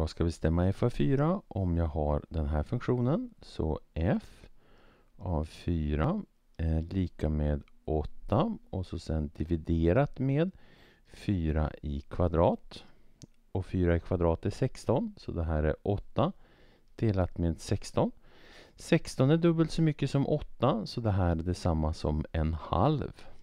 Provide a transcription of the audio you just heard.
jag ska bestämma f4 av om jag har den här funktionen. Så f av 4 är lika med 8 och så sen dividerat med 4 i kvadrat. Och 4 i kvadrat är 16, så det här är 8 delat med 16. 16 är dubbelt så mycket som 8, så det här är detsamma som en halv.